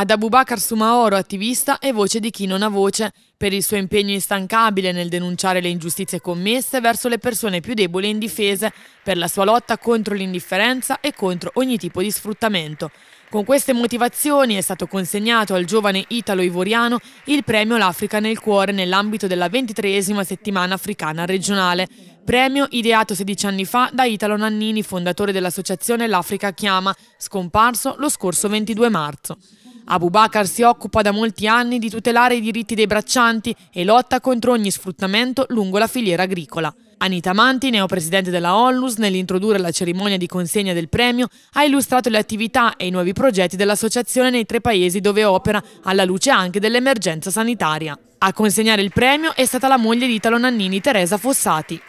Ad Abubakar Sumaoro, attivista e voce di chi non ha voce, per il suo impegno instancabile nel denunciare le ingiustizie commesse verso le persone più deboli e indifese, per la sua lotta contro l'indifferenza e contro ogni tipo di sfruttamento. Con queste motivazioni è stato consegnato al giovane italo-ivoriano il premio L'Africa nel cuore nell'ambito della ventitreesima settimana africana regionale, premio ideato 16 anni fa da Italo Nannini, fondatore dell'associazione L'Africa Chiama, scomparso lo scorso 22 marzo. Abu Bakr si occupa da molti anni di tutelare i diritti dei braccianti e lotta contro ogni sfruttamento lungo la filiera agricola. Anita Manti, neopresidente della Onlus, nell'introdurre la cerimonia di consegna del premio, ha illustrato le attività e i nuovi progetti dell'associazione nei tre paesi dove opera, alla luce anche dell'emergenza sanitaria. A consegnare il premio è stata la moglie di Italo Nannini, Teresa Fossati.